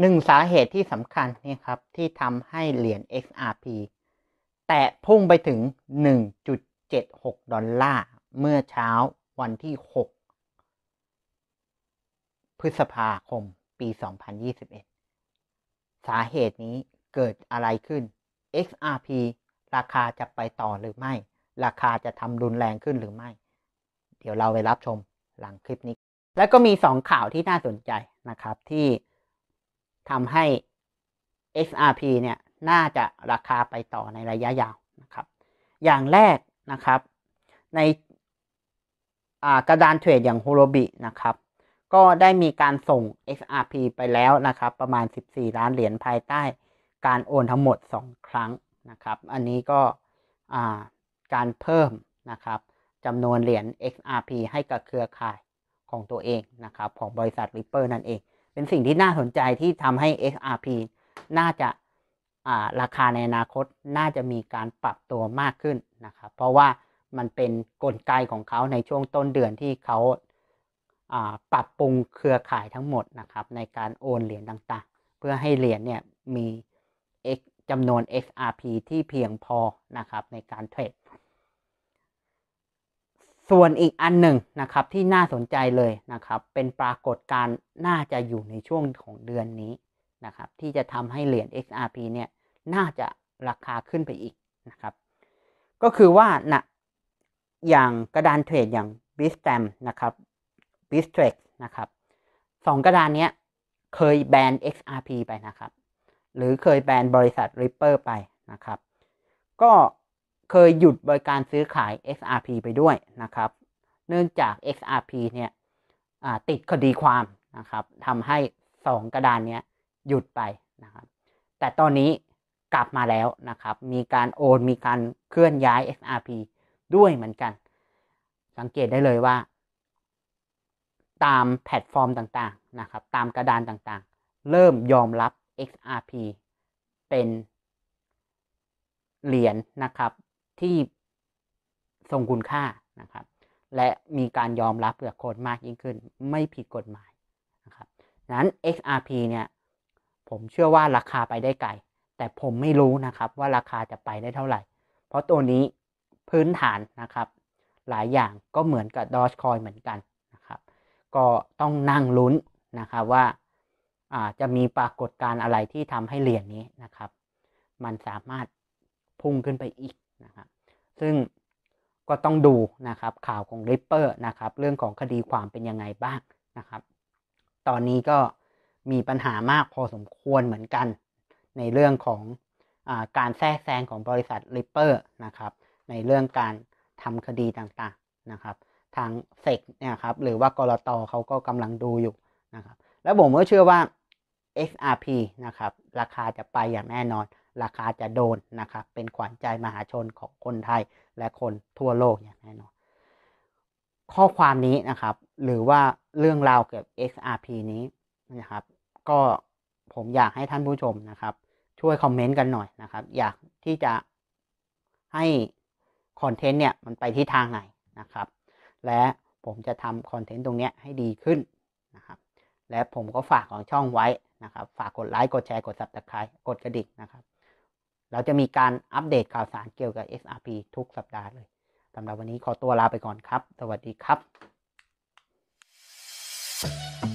หนึ่งสาเหตุที่สำคัญนี่ครับที่ทำให้เหรียญ XRP แตะพุ่งไปถึง 1.76 ดอลลาร์เมื่อเช้าวันที่ 6 พฤษภาคม ปี 2021 สาเหตุนี้เกิดอะไรขึ้น XRP ราคาจะไปต่อหรือไม่ ราคาจะทำรุนแรงขึ้นหรือไม่ เดี๋ยวเราไปรับชมหลังคลิปนี้ แล้วก็มี 2 ข่าวที่น่าสนใจนะครับที่ทำให้ XRP เนี่ย น่าจะราคาไปต่อในระยะยาวนะครับ อย่างแรกนะครับในกระดานเทรดอย่างฮูโรบินะครับ ก็ได้มีการส่ง XRP ไปแล้วนะครับ ประมาณ 14 ล้านเหรียญภายใต้ การโอนทั้งหมด 2 ครั้งนะครับ อันนี้ก็การเพิ่มนะครับจำนวนเหรียญ XRP ให้กับเครือข่ายของตัวเองนะครับ ของบริษัท r i p p e นั่นเองเป็นสิ่งที่น่าสนใจที่ทำให้ XRP น่าจะาราคาในอนาคตน่าจะมีการปรับตัวมากขึ้นนะครับ เพราะว่ามันเป็นนกลไกของเขาในช่วงต้นเดือนที่เขาปรับปรุงเครือข่ายทั้งหมดนะครับ ในการโอนเหรียญต่างๆ เพื่อให้เหรียญเนี่ยมีจำนวน XRP ที่เพียงพอนะครับในการเทรดส่วนอีกอันหนึ่งนะครับที่น่าสนใจเลยนะครับ เป็นปรากฏการณ์น่าจะอยู่ในช่วงของเดือนนี้นะครับ ที่จะทำให้เหรียญ XRP เนี่ยน่าจะราคาขึ้นไปอีกนะครับ ก็คือว่านะอย่างกระดานเทรดอย่าง b i s t a m นะครับ b i s t r a x นะครับสองกระดานนี้เคยแบน XRP ไปนะครับ หรือเคยแบนบริษัท Ripper ไปนะครับ ก็เคยหยุดบริการซื้อขาย XRP ไปด้วยนะครับ เนื่องจาก XRP เนี่ยติดคดีความนะครับทำให้สองกระดานนี้หยุดไปนะครับ แต่ตอนนี้กลับมาแล้วนะครับ มีการโอน มีการเคลื่อนย้าย XRP ด้วยเหมือนกัน สังเกตได้เลยว่า ตามแพลตฟอร์มต่างๆนะครับ ตามกระดานต่างๆ เริ่มยอมรับ XRP เป็นเหรียญนนะครับที่ทรงคุณค่านะครับ และมีการยอมรับจากคนมากยิ่งขึ้น ไม่ผิดกฎหมายนะครับนั้น XRP เนี่ยผมเชื่อว่าราคาไปได้ไกลแต่ผมไม่รู้ นะครับ ว่าราคาจะไปได้เท่าไหร่ เพราะตัวนี้พื้นฐานนะครับ หลายอย่างก็เหมือนกับดอชคอยเหมือนกันนะครับก็ต้องนั่ง ลุ้น นะ ครับ ว่าาจะมีปรากฏการณ์อะไรที่ทำให้เหรียญนี้นะครับ มันสามารถพุ่งขึ้นไปอีกนะครับซึ่งก็ต้องดูนะครับข่าวของริปเปอร์นะครับเรื่องของคดีความเป็นยังไงบ้างนะครับตอนนี้ก็มีปัญหามากพอสมควรเหมือนกัน ในเรื่องของอการแทรกแซงของบริษัทริปเปอร์นะครับในเรื่องการทำคดีต่างๆนะครับทางเซกเนี่ยครับหรือว่ากรตเขาก็กำลังดูอยู่นะครับแล้วผมก็เชื่อว่า XRP นะครับราคาจะไปอย่างแน่นอนราคาจะโดนนะครับ เป็นขวัญใจมหาชนของคนไทยและคนทั่วโลกอย่างแน่นอนข้อความนี้นะครับ หรือว่าเรื่องราวเกี่ยวกับ XRP นี้นะครับ ก็ผมอยากให้ท่านผู้ชมนะครับ ช่วยคอมเมนต์กันหน่อยนะครับ อยากที่จะให้คอนเทนต์เนี่ยมันไปที่ทางไหนนะครับ และผมจะทำคอนเทนต์ตรงนี้ให้ดีขึ้นนะครับ และผมก็ฝากของช่องไว้นะครับ ฝากกดไลค์กดแชร์กด subscribe กดกระดิ่งนะครับเราจะมีการอัปเดตข่าวสารเกี่ยวกับ SRP ทุกสัปดาห์เลย สำหรับวันนี้ขอตัวลาไปก่อนครับ สวัสดีครับ